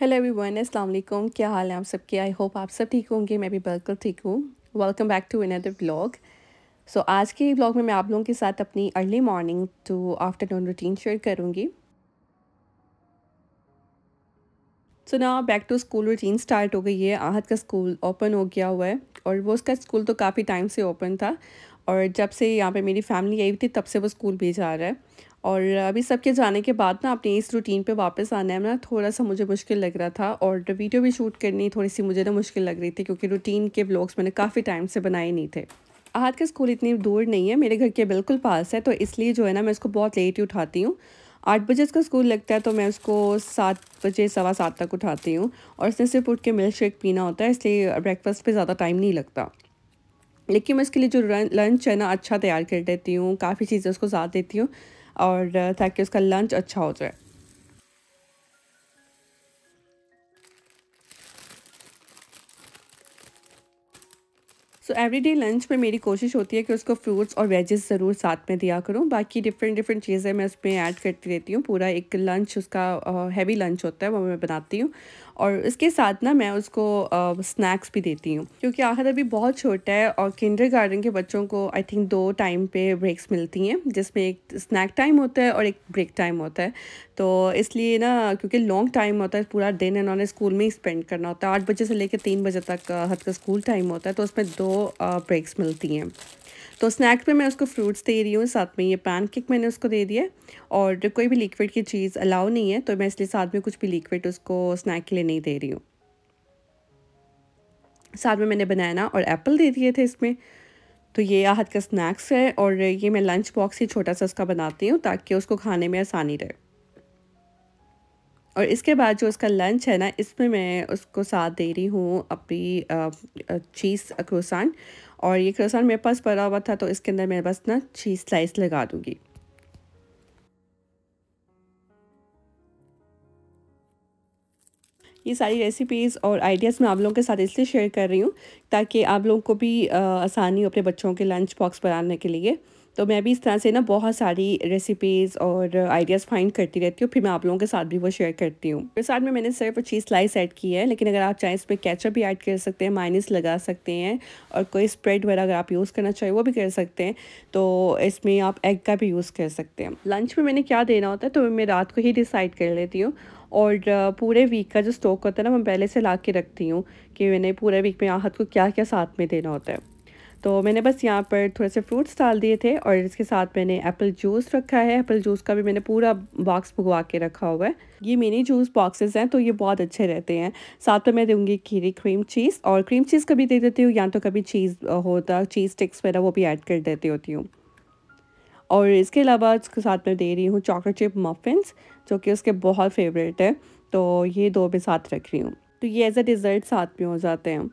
hello everyone अस्सलाम वालेकुम क्या हाल है आप सबके आई होप आप सब ठीक होंगे मैं भी बिल्कुल ठीक हूँ welcome back to another blog so आज के ब्लॉग में मैं आप लोगों के साथ अपनी early morning to afternoon routine share करूँगी सो ना back to school routine start हो गई है आहत का स्कूल ओपन हो गया हुआ है और वो उसका स्कूल तो काफ़ी टाइम से ओपन था और जब से यहाँ पे मेरी फैमिली आई हुई थी तब से वो स्कूल भेजा रहा है और अभी सबके जाने के बाद ना अपने इस रूटीन पे वापस आने में ना थोड़ा सा मुझे मुश्किल लग रहा था और वीडियो भी शूट करनी थोड़ी सी मुझे ना मुश्किल लग रही थी क्योंकि रूटीन के ब्लॉग्स मैंने काफ़ी टाइम से बनाए नहीं थे आहत का स्कूल इतनी दूर नहीं है मेरे घर के बिल्कुल पास है तो इसलिए जो है ना मैं उसको बहुत लेट ही उठाती हूँ आठ बजे इसका स्कूल लगता है तो मैं उसको सात बजे सवा सात तक उठाती हूँ और इसने सिर्फ उठ के मिल्क शेक पीना होता है इसलिए ब्रेकफास्ट पे ज़्यादा टाइम नहीं लगता लेकिन मैं इसके लिए जो लंच है ना अच्छा तैयार कर देती हूँ काफ़ी चीज़ें उसको साथ देती हूँ और ताकि उसका लंच अच्छा हो जाए सो एवरी डे लंच में मेरी कोशिश होती है कि उसको फ्रूट्स और वेजेस ज़रूर साथ में दिया करूँ बाकी डिफरेंट डिफरेंट चीज़ें मैं उसमें ऐड करती रहती हूँ पूरा एक लंच उसका हैवी लंच होता है वो मैं बनाती हूँ और इसके साथ ना मैं उसको स्नैक्स भी देती हूँ क्योंकि आखिर अभी बहुत छोटा है और किंडर गार्डन के बच्चों को आई थिंक दो टाइम पे ब्रेक्स मिलती हैं जिसमें एक स्नैक टाइम होता है और एक ब्रेक टाइम होता है तो इसलिए ना क्योंकि लॉन्ग टाइम होता है पूरा दिन इन्होंने स्कूल में ही स्पेंड करना होता है आठ बजे से लेकर तीन बजे तक हद का स्कूल टाइम होता है तो उसमें दो ब्रेक्स मिलती हैं तो स्नैक्स में मैं उसको फ्रूट्स दे रही हूँ साथ में ये पैन केक मैंने उसको दे दिया और कोई भी लिक्विड की चीज़ अलाउ नहीं है तो मैं इसलिए साथ में कुछ भी लिक्विड उसको स्नैक के लिए नहीं दे रही हूँ साथ में मैंने बनाना और एप्पल दे दिए थे इसमें तो ये आहत का स्नैक्स है और ये मैं लंच बॉक्स ही छोटा सा उसका बनाती हूँ ताकि उसको खाने में आसानी रहे और इसके बाद जो उसका लंच है ना इसमें मैं उसको साथ दे रही हूँ अपनी चीज़ क्रोसान और ये क्रोसान मेरे पास पड़ा हुआ था तो इसके अंदर मैं बस ना चीज़ स्लाइस लगा दूँगी ये सारी रेसिपीज़ और आइडियाज़ मैं आप लोगों के साथ इसलिए शेयर कर रही हूँ ताकि आप लोगों को भी आसानी हो अपने बच्चों के लंच बॉक्स बनाने के लिए तो मैं भी इस तरह से ना बहुत सारी रेसिपीज़ और आइडियाज़ फाइंड करती रहती हूँ फिर मैं आप लोगों के साथ भी वो शेयर करती हूँ फिर साथ में मैंने सिर्फ चीज़ स्लाइस ऐड की है लेकिन अगर आप चाहें इस पर कैचअप भी ऐड कर सकते हैं माइनस लगा सकते हैं और कोई स्प्रेड वगैरह अगर आप यूज़ करना चाहें वो भी कर सकते हैं तो इसमें आप एग का भी यूज़ कर सकते हैं लंच में मैंने क्या देना होता है तो मैं रात को ही डिसाइड कर लेती हूँ और पूरे वीक का जो स्टॉक होता है ना मैं पहले से ला के रखती हूँ कि मैंने पूरे वीक में आहत को क्या क्या साथ में देना होता है तो मैंने बस यहाँ पर थोड़े से फ्रूट्स डाल दिए थे और इसके साथ मैंने एप्पल जूस रखा है एप्पल जूस का भी मैंने पूरा बॉक्स भुगवा के रखा हुआ है ये मिनी जूस बॉक्सेस हैं तो ये बहुत अच्छे रहते हैं साथ में मैं दूंगी खीरी क्रीम चीज़ और क्रीम चीज़ कभी दे देती हूँ या तो कभी चीज़ होता चीज़ स्टिक्स वगैरह वो भी ऐड कर देती होती हूँ और इसके अलावा इसके साथ में दे रही हूँ चॉकलेट चिप मफिन्स जो कि उसके बहुत फेवरेट है तो ये दो भी साथ रख रही हूँ तो ये एज अ डिज़र्ट साथ में हो जाते हैं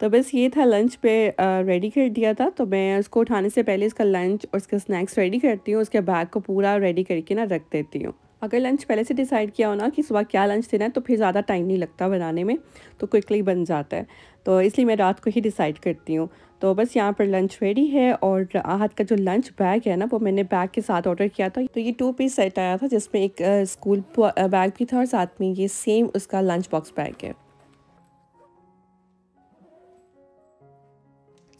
तो बस ये था लंच पे रेडी कर दिया था तो मैं उसको उठाने से पहले इसका लंच और उसका स्नैक्स रेडी करती हूँ उसके बैग को पूरा रेडी करके ना रख देती हूँ अगर लंच पहले से डिसाइड किया हो ना कि सुबह क्या लंच देना है तो फिर ज़्यादा टाइम नहीं लगता बनाने में तो क्विकली बन जाता है तो इसलिए मैं रात को ही डिसाइड करती हूँ तो बस यहाँ पर लंच रेडी है और आहत का जो लंच बैग है ना वो मैंने बैग के साथ ऑर्डर किया था तो ये टू पीस सेट आया था जिसमें एक स्कूल बैग भी था और साथ में ये सेम उसका लंच बॉक्स बैग है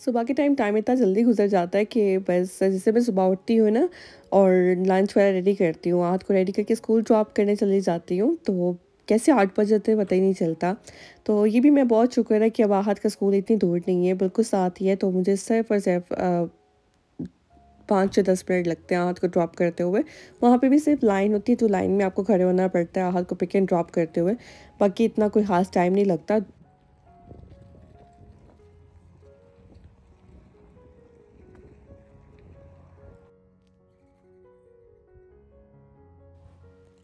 सुबह के टाइम टाइम इतना जल्दी गुजर जाता है कि बस जैसे मैं सुबह उठती हूँ ना और लंच वगैरह रेडी करती हूँ हाथ को रेडी करके स्कूल ड्रॉप करने चली जाती हूँ तो कैसे आठ बजे थे पता ही नहीं चलता तो ये भी मैं बहुत शुक्र है कि अब आहत का स्कूल इतनी दूर नहीं है बिल्कुल साथ ही है तो मुझे सिर्फ और सिर्फ पाँच से दस मिनट लगते हैं आहत को ड्रॉप करते हुए वहाँ पे भी सिर्फ लाइन होती है तो लाइन में आपको खड़े होना पड़ता है आहत को पिक एंड ड्रॉप करते हुए बाकी इतना कोई खास टाइम नहीं लगता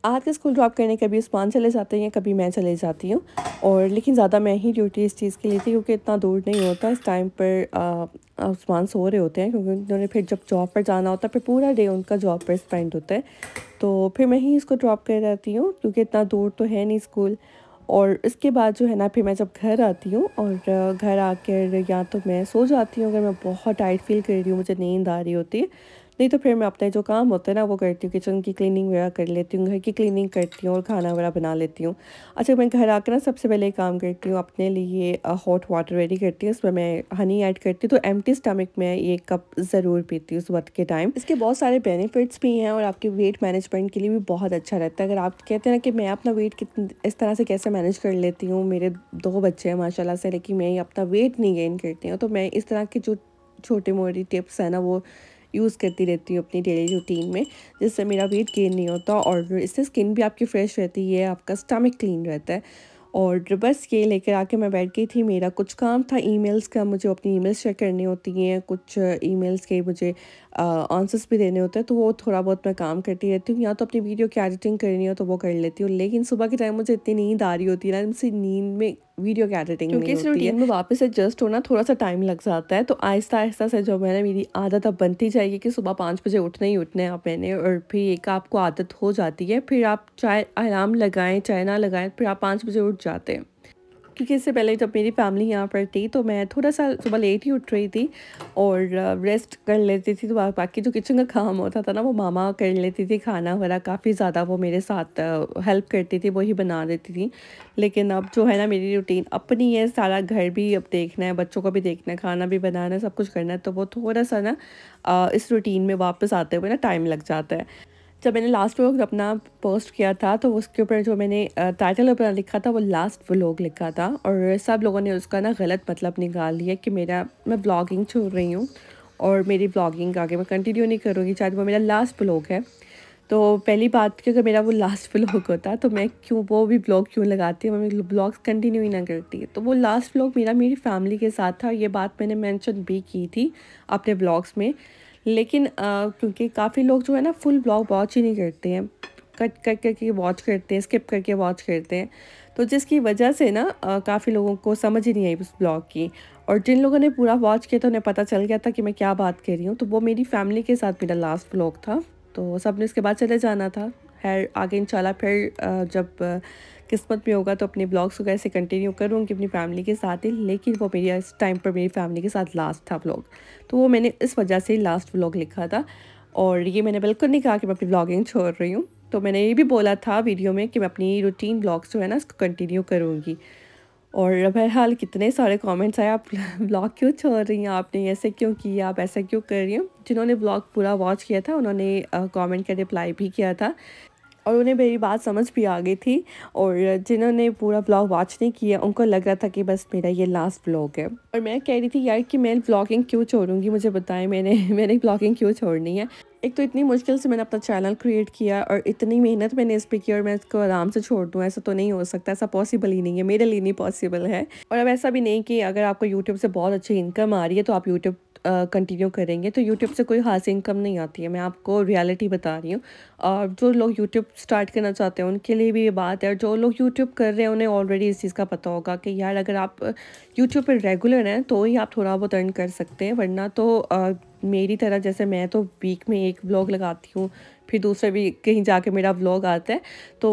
आज के स्कूल ड्रॉप करने कभी उस्मान चले जाते हैं या कभी मैं चले जाती हूँ और लेकिन ज़्यादा मैं ही ड्यूटी इस चीज़ के लिए थी क्योंकि इतना दूर नहीं होता इस टाइम पर उस्मान सो रहे होते हैं क्योंकि उन्होंने फिर जब जॉब पर जाना होता है फिर पूरा डे उनका जॉब पर स्पेंड होता है तो फिर मैं ही इसको ड्रॉप कर जाती हूँ क्योंकि इतना दूर तो है नहीं स्कूल और इसके बाद जो है ना फिर मैं जब घर आती हूँ और घर आकर या तो मैं सो जाती हूँ अगर मैं बहुत टाइट फील कर रही हूँ मुझे नींद आ रही होती है नहीं तो फिर मैं अपने जो काम होते हैं ना वो करती हूँ किचन की क्लीनिंग वगैरह कर लेती हूँ घर की क्लीनिंग करती हूँ और खाना वगैरह बना लेती हूँ अच्छा मैं घर आकर ना सबसे पहले काम करती हूँ अपने लिए हॉट वाटर रेडी करती हूँ उसमें मैं हनी ऐड करती हूँ तो एम्टी स्टमक में ये कप ज़रूर पीती हूँ उस वक्त के टाइम इसके बहुत सारे बेनिफिट्स भी हैं और आपके वेट मैनेजमेंट के लिए भी बहुत अच्छा रहता है अगर आप कहते हैं ना कि मैं अपना वेट इस तरह से कैसे मैनेज कर लेती हूँ मेरे दो बच्चे हैं माशाला से लेकिन मैं अपना वेट नहीं गेन करती हूँ तो मैं इस तरह की जो छोटी मोटी टिप्स हैं ना वो यूज़ करती रहती हूँ अपनी डेली रूटीन में जिससे मेरा वेट गेन नहीं होता और इससे स्किन भी आपकी फ्रेश रहती है आपका स्टमक क्लीन रहता है और बस ये लेकर आके मैं बैठ गई थी मेरा कुछ काम था ईमेल्स का मुझे अपनी ईमेल्स चेक करनी होती हैं कुछ ईमेल्स के मुझे आंसर्स भी देने होते हैं तो वो थोड़ा बहुत मैं काम करती रहती हूँ या तो अपनी वीडियो की एडिटिंग करनी हो तो वो कर लेती हूँ लेकिन सुबह के टाइम मुझे इतनी नींद आ रही होती है ना मुझसे नींद में वीडियो की एडिटिंग क्योंकि इस रूटीन में वापस एडजस्ट होना थोड़ा सा टाइम लग जाता है तो आहिस्ता आहिस्ता से जो मैंने मेरी आदत अब बनती जाएगी कि सुबह पाँच बजे उठना ही उठना है आप मैंने और फिर एक आपको आदत हो जाती है फिर आप चाहे आराम लगाएं चाहे ना लगाएं फिर आप पाँच बजे उठ जाते हैं क्योंकि इससे पहले जब मेरी फैमिली यहाँ पर थी तो मैं थोड़ा सा सुबह लेट ही उठ रही थी और रेस्ट कर लेती थी तो बाकी जो किचन का काम होता था ना वो मामा कर लेती थी खाना वगैरह काफ़ी ज़्यादा वो मेरे साथ हेल्प करती थी वही बना देती थी लेकिन अब जो है ना मेरी रूटीन अपनी है सारा घर भी अब देखना है बच्चों को भी देखना है खाना भी बनाना है सब कुछ करना है तो वो थोड़ा सा ना इस रूटीन में वापस आते हुए ना टाइम लग जाता है जब मैंने लास्ट व्लॉग अपना पोस्ट किया था तो उसके ऊपर जो मैंने टाइटल अपना लिखा था वो लास्ट व्लॉग लिखा था और सब लोगों ने उसका ना गलत मतलब निकाल लिया कि मेरा मैं ब्लॉगिंग छोड़ रही हूँ और मेरी ब्लॉगिंग आगे मैं कंटिन्यू नहीं करूँगी शायद वो मेरा लास्ट ब्लॉग है तो पहली बात कि अगर मेरा वो लास्ट व्लॉग होता तो मैं क्यों वो भी ब्लॉग क्यों लगाती हूँ मैं ब्लॉग्स कंटिन्यू ही ना करती तो वो लास्ट व्लॉग मेरा मेरी फैमिली के साथ था ये बात मैंने मैंशन भी की थी अपने ब्लॉग्स में लेकिन क्योंकि काफ़ी लोग जो है ना फुल ब्लॉग वॉच ही नहीं करते हैं कट कट करके वॉच करते हैं स्किप करके वॉच करते हैं तो जिसकी वजह से ना काफ़ी लोगों को समझ ही नहीं आई उस ब्लॉग की और जिन लोगों ने पूरा वॉच किया था उन्हें पता चल गया था कि मैं क्या बात कर रही हूँ तो वो मेरी फैमिली के साथ मेरा लास्ट ब्लॉग था तो सब ने उसके बाद चले जाना था खैर आगे इंशाल्लाह फिर जब किस्मत में होगा तो अपने ब्लॉग्स को से कंटिन्यू करूँगी अपनी फैमिली के साथ ही लेकिन वो मेरी इस टाइम पर मेरी फैमिली के साथ लास्ट था ब्लॉग तो वो मैंने इस वजह से लास्ट ब्लॉग लिखा था और ये मैंने बिल्कुल नहीं कहा कि मैं अपनी ब्लॉगिंग छोड़ रही हूँ तो मैंने ये भी बोला था वीडियो में कि मैं अपनी रूटीन ब्लॉग्स जो है ना उसको कंटिन्यू करूँगी और बहरहाल कितने सारे कमेंट्स आए आप ब्लॉग क्यों छोड़ रही हैं आपने ऐसे क्यों किया आप ऐसा क्यों कर रही हूँ जिन्होंने ब्लॉग पूरा वॉच किया था उन्होंने कमेंट का रिप्लाई भी किया था और उन्हें मेरी बात समझ भी आ गई थी और जिन्होंने पूरा ब्लॉग वॉच नहीं किया उनको लग रहा था कि बस मेरा ये लास्ट ब्लॉग है और मैं कह रही थी यार कि मैं ब्लॉगिंग क्यों छोड़ूंगी मुझे बताएं मैंने मैंने ब्लॉगिंग क्यों छोड़नी है एक तो इतनी मुश्किल से मैंने अपना चैनल क्रिएट किया और इतनी मेहनत मैंने इस पर की और मैं इसको आराम से छोड़ दूँ ऐसा तो नहीं हो सकता ऐसा पॉसिबल ही नहीं है मेरे लिए नहीं पॉसिबल है और अब ऐसा भी नहीं कि अगर आपको यूट्यूब से बहुत अच्छी इनकम आ रही है तो आप यूट्यूब कंटिन्यू करेंगे तो यूट्यूब से कोई खास इनकम नहीं आती है मैं आपको रियलिटी बता रही हूँ और जो लोग यूट्यूब स्टार्ट करना चाहते हैं उनके लिए भी ये बात है जो लोग यूट्यूब कर रहे हैं उन्हें ऑलरेडी इस चीज़ का पता होगा कि यार अगर आप यूट्यूब पर रेगुलर हैं तो ही आप थोड़ा बहुत अर्न कर सकते हैं वरना तो आ, मेरी तरह जैसे मैं तो वीक में एक ब्लॉग लगाती हूँ फिर दूसरे भी कहीं जाके मेरा व्लॉग आता है तो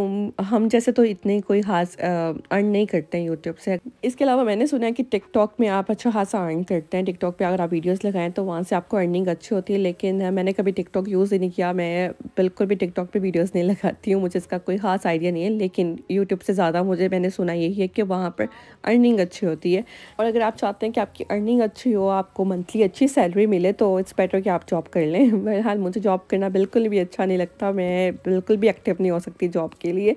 हम जैसे तो इतने कोई खास अर्न नहीं करते हैं यूट्यूब से इसके अलावा मैंने सुना है कि टिकटॉक में आप अच्छा खासा अर्न करते हैं टिकटॉक पे अगर आप वीडियोस लगाएं तो वहाँ से आपको अर्निंग अच्छी होती है लेकिन मैंने कभी टिकटॉक यूज़ ही नहीं किया मैं बिल्कुल भी टिकटॉक पर वीडियोज़ नहीं लगाती हूँ मुझे इसका कोई खास आइडिया नहीं है लेकिन यूट्यूब से ज़्यादा मुझे मैंने सुना यही है कि वहाँ पर अर्निंग अच्छी होती है और अगर आप चाहते हैं कि आपकी अर्निंग अच्छी हो आपको मंथली अच्छी सैलरी मिले तो इट्स बेटर कि आप जॉब कर लें बहरहाल मुझे जॉब करना बिल्कुल भी अच्छा अच्छा नहीं लगता मैं बिल्कुल भी एक्टिव नहीं हो सकती जॉब के लिए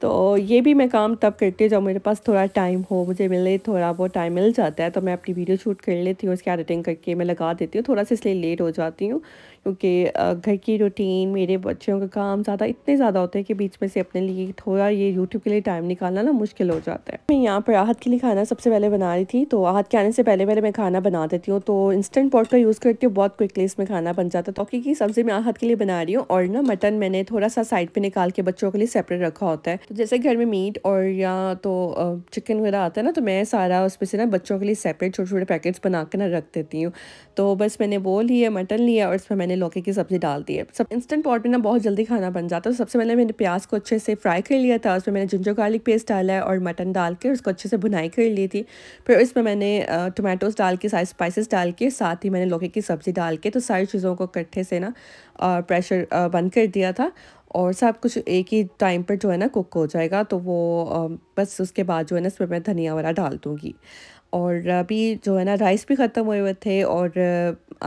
तो ये भी मैं काम तब करती हूँ जब मेरे पास थोड़ा टाइम हो मुझे मिले थोड़ा बहुत टाइम मिल जाता है तो मैं अपनी वीडियो शूट कर लेती हूँ उसकी एडिटिंग करके मैं लगा देती हूँ थोड़ा सा इसलिए लेट हो जाती हूँ क्योंकि घर की रूटीन मेरे बच्चों का काम ज़्यादा इतने ज़्यादा होते हैं कि बीच में से अपने लिए थोड़ा ये यूट्यूब के लिए टाइम निकालना ना मुश्किल हो जाता है मैं यहाँ पर आहत के लिए खाना सबसे पहले बना रही थी तो आहत के आने से पहले पहले मैं खाना बना देती हूँ तो इंस्टेंट पॉट का यूज़ करती हूँ बहुत क्विकली इसमें खाना बन जाता है तो की सब्ज़ी मैं आहत के लिए बना रही हूँ और ना मटन मैंने थोड़ा सा साइड पर निकाल के बच्चों के लिए सेपरेट रखा होता है तो जैसे घर में मीट और या तो चिकन वगैरह आता है ना तो मैं सारा उसमें से ना बच्चों के लिए सेपरेट छोटे छोटे पैकेट्स बना कर ना रख देती हूँ तो बस मैंने वो लिया मटन लिया और इसमें मैंने लौके की सब्ज़ी डाल दी है सब इंस्टेंट पॉट में ना बहुत जल्दी खाना बन जाता है तो सबसे पहले मैंने प्याज को अच्छे से फ्राई कर लिया था उसमें मैंने जिंजर गार्लिक पेस्ट डाला है और मटन डाल के उसको अच्छे से भुनाई कर ली थी फिर इसमें मैंने टोमेटोज डाल के सारे स्पाइसिस डाल के साथ ही मैंने लौके की सब्ज़ी डाल के तो सारी चीज़ों को इकट्ठे से ना प्रेशर बंद कर दिया था और सब कुछ एक ही टाइम पर जो है ना कुक हो जाएगा तो वो बस उसके बाद जो है ना उसमें मैं धनिया वगैरह डाल दूँगी और अभी जो है ना राइस भी ख़त्म हुए हुए थे और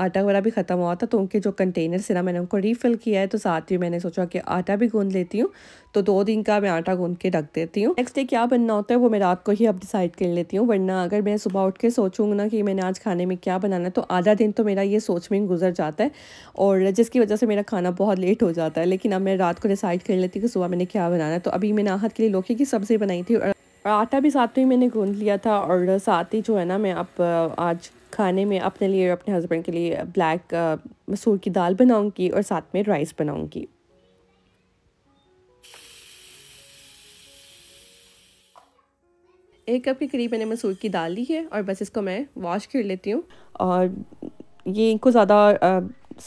आटा वगैरह भी ख़त्म हुआ था तो उनके जो कंटेनर्स थे ना मैंने उनको रीफ़िल किया है तो साथ ही मैंने सोचा कि आटा भी गूँध लेती हूँ तो दो दिन का मैं आटा गूँध के रख देती हूँ नेक्स्ट डे क्या बनना होता है वो मैं रात को ही अब डिसाइड कर लेती हूँ वरना अगर मैं सुबह उठ के सोचूँगा ना कि मैंने आज खाने में क्या बनाना है तो आधा दिन तो मेरा ये सोच में गुजर जाता है और जिसकी वजह से मेरा खाना बहुत लेट हो जाता है लेकिन अब मैं रात को डिसाइड कर लेती हूँ कि सुबह मैंने क्या बनाना है तो अभी मैंने आहत के लिए लौकी की सब्ज़ी बनाई थी और और आटा भी साथ ही मैंने गूंद लिया था और साथ ही जो है ना मैं अब आज खाने में अपने लिए और अपने हस्बैंड के लिए ब्लैक मसूर की दाल बनाऊंगी और साथ में राइस बनाऊंगी एक कप के करीब मैंने मसूर की दाल ली है और बस इसको मैं वॉश कर लेती हूँ और ये इनको ज़्यादा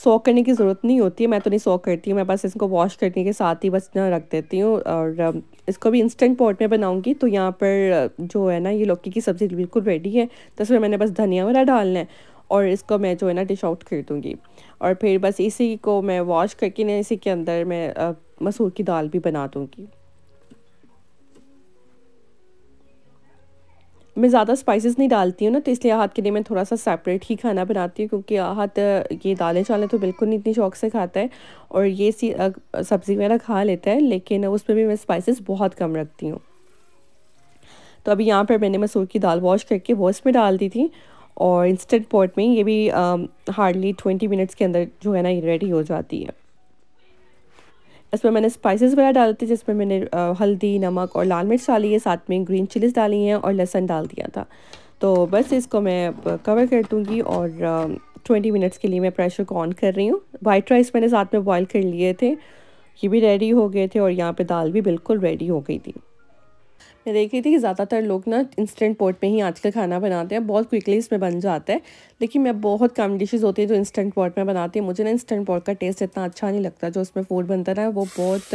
सॉक करने की ज़रूरत नहीं होती है मैं तो नहीं सॉक करती हूँ मैं बस इसको वॉश करने के साथ ही बस ना रख देती हूँ और इसको भी इंस्टेंट पॉट में बनाऊँगी तो यहाँ पर जो है ना ये लौकी की सब्ज़ी बिल्कुल रेडी है तो इसमें मैंने बस धनिया वगैरह डालना है और इसको मैं जो है ना डिश आउट कर दूँगी और फिर बस इसी को मैं वॉश करके ना इसी के अंदर मैं मसूर की दाल भी बना दूँगी मैं ज़्यादा स्पाइसेस नहीं डालती हूँ ना तो इसलिए आहत के लिए मैं थोड़ा सा सेपरेट ही खाना बनाती हूँ क्योंकि आहत ये दालें चालें तो बिल्कुल नहीं इतनी शौक से खाता है और ये सी सब्ज़ी वगैरह खा लेता है लेकिन उसमें भी मैं स्पाइसेस बहुत कम रखती हूँ तो अभी यहाँ पर मैंने मसूर की दाल वॉश करके वो इसमें डाल दी थी और इंस्टेंट पॉट में ये भी हार्डली ट्वेंटी मिनट्स के अंदर जो है ना ये रेडी हो जाती है इसमें मैंने स्पाइसेस वगैरह डाले थे जिसमें मैंने हल्दी नमक और लाल मिर्च डाली है साथ में ग्रीन चिलीज डाली हैं और लहसन डाल दिया था तो बस इसको मैं कवर कर दूँगी और ट्वेंटी मिनट्स के लिए मैं प्रेशर को ऑन कर रही हूँ वाइट राइस मैंने साथ में बॉयल कर लिए थे ये भी रेडी हो गए थे और यहाँ पर दाल भी बिल्कुल रेडी हो गई थी मैं देख रही थी कि ज़्यादातर लोग ना इंस्टेंट पॉट में ही आजकल खाना बनाते हैं बहुत क्विकली इसमें बन जाता है लेकिन मैं बहुत कम डिशेज़ होती हैं जो इंस्टेंट पॉट में बनाती हूँ मुझे ना इंस्टेंट पॉट का टेस्ट इतना अच्छा नहीं लगता जो उसमें फूड बनता ना वो बहुत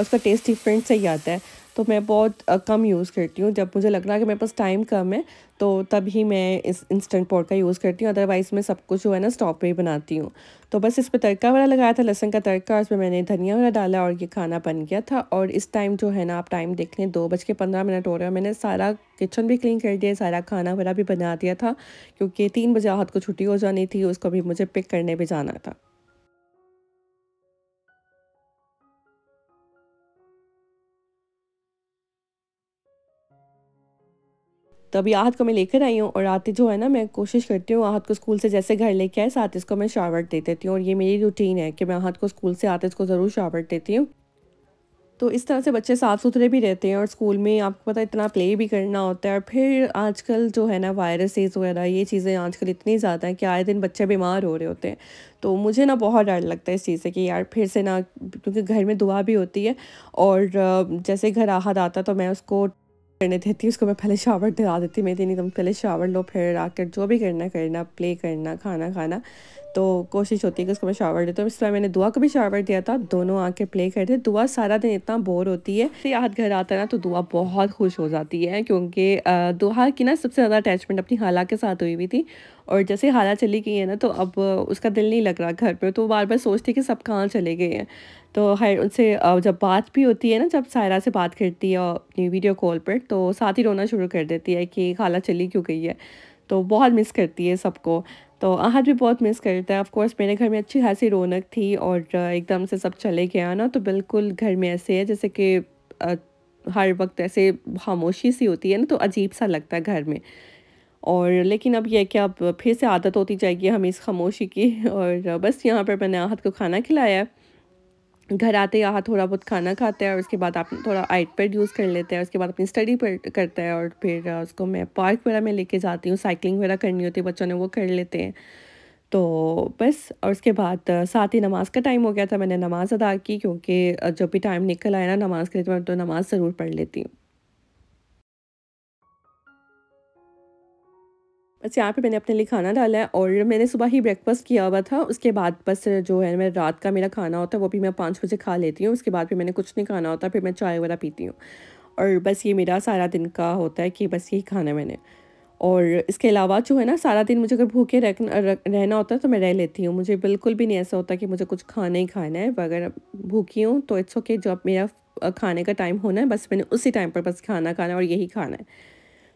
उसका टेस्ट डिफरेंट से ही आता है तो मैं बहुत कम यूज़ करती हूँ जब मुझे लग रहा है कि मेरे पास टाइम कम है तो तभी मैं इस इंस्टेंट पॉट का यूज़ करती हूँ अदरवाइज़ मैं सब कुछ जो है ना स्टॉप पे ही बनाती हूँ तो बस इस पर तड़का वाला लगाया था लहसन का तड़का और पर मैंने धनिया वाला डाला और ये खाना बन गया था और इस टाइम जो है ना आप टाइम देख लें दो बज के पंद्रह मिनट हो रहे हैं मैंने सारा किचन भी क्लीन कर दिया सारा खाना वगैरह भी बना दिया था क्योंकि तीन बजे हाथ को छुट्टी हो जानी थी उसको भी मुझे पिक करने भी जाना था तो अभी आहत को मैं लेकर आई हूँ और आती जो है ना मैं कोशिश करती हूँ आहत को स्कूल से जैसे घर लेके आए साथ इसको मैं शावर दे देती हूँ और ये मेरी रूटीन है कि मैं आहत को स्कूल से आते इसको ज़रूर शावर देती हूँ तो इस तरह से बच्चे साफ़ सुथरे भी रहते हैं और स्कूल में आपको पता है इतना प्ले भी करना होता है और फिर आजकल जो है ना वायरसेस वगैरह ये चीज़ें आजकल इतनी ज़्यादा हैं कि आए दिन बच्चे बीमार हो रहे होते हैं तो मुझे ना बहुत डर लगता है इस चीज़ से कि यार फिर से ना क्योंकि घर में दुआ भी होती है और जैसे घर आहत आता तो मैं उसको करने देती उसको मैं पहले शावर दिला देती मैं देनी तुम पहले शावर लो फिर आकर जो भी करना करना प्ले करना खाना खाना तो कोशिश होती है कि उसको मैं शावर देता हूँ इसलिए मैंने दुआ को भी शावर दिया था दोनों आके प्ले करते दुआ सारा दिन इतना बोर होती है फिर याद घर आता है ना तो दुआ बहुत खुश हो जाती है क्योंकि दुआ की ना सबसे ज़्यादा अटैचमेंट अपनी हाला के साथ हुई हुई थी और जैसे हाला चली गई है ना तो अब उसका दिल नहीं लग रहा घर पर तो बार बार सोचती कि सब कहाँ चले गए हैं तो है उनसे जब बात भी होती है ना जब सायरा से बात करती है अपनी वीडियो कॉल पर तो साथ ही रोना शुरू कर देती है कि खाला चली क्यों गई है तो बहुत मिस करती है सबको तो आहत भी बहुत मिस करता है ऑफ़ मेरे घर में अच्छी खासी रौनक थी और एकदम से सब चले गया ना तो बिल्कुल घर में ऐसे है जैसे कि हर वक्त ऐसे खामोशी सी होती है ना तो अजीब सा लगता है घर में और लेकिन अब यह कि अब फिर से आदत होती जाएगी हमें इस खामोशी की और बस यहाँ पर मैंने आहत को खाना खिलाया है घर आते यहाँ थोड़ा बहुत खाना खाते हैं और उसके बाद आप थोड़ा आइट पैड यूज़ कर लेते हैं उसके बाद अपनी स्टडी पर करते हैं और फिर उसको मैं पार्क वगैरह में लेके जाती हूँ साइकिलिंग वगैरह करनी होती है बच्चों ने वो कर लेते हैं तो बस और उसके बाद साथ ही नमाज़ का टाइम हो गया था मैंने नमाज़ अदा की क्योंकि जब भी टाइम निकल आया ना नमाज़ के लिए तो मैं तो नमाज़ ज़रूर पढ़ लेती हूँ बस यहाँ पे मैंने अपने लिए खाना डाला है और मैंने सुबह ही ब्रेकफास्ट किया हुआ था उसके बाद बस जो है मैं रात का मेरा खाना होता है वो भी मैं पाँच बजे खा लेती हूँ उसके बाद फिर मैंने कुछ नहीं खाना होता फिर मैं चाय वगैरह पीती हूँ और बस ये मेरा सारा दिन का होता है कि बस यही खाना मैंने और इसके अलावा जो है ना सारा दिन मुझे अगर भूखे रखना रहना होता है तो मैं रह लेती हूँ मुझे बिल्कुल भी नहीं ऐसा होता कि मुझे कुछ खाना ही खाना है अगर भूखी हूँ तो इट्स ओके जो जब मेरा खाने का टाइम होना है बस मैंने उसी टाइम पर बस खाना खाना और यही खाना है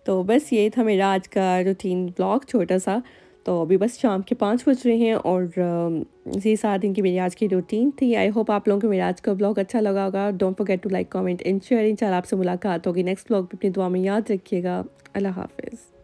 तो बस ये था मेरा आज का रूटीन ब्लॉग छोटा सा तो अभी बस शाम के पाँच बज रहे हैं और इसी साथ की मेरी आज की रूटीन थी आई होप आप लोगों को मेरा आज का ब्लॉग अच्छा लगा होगा don't forget to like comment and share इन इंशाल्लाह आपसे मुलाकात होगी नेक्स्ट ब्लॉग भी अपनी दुआ में याद रखिएगा अल्लाह हाफिज़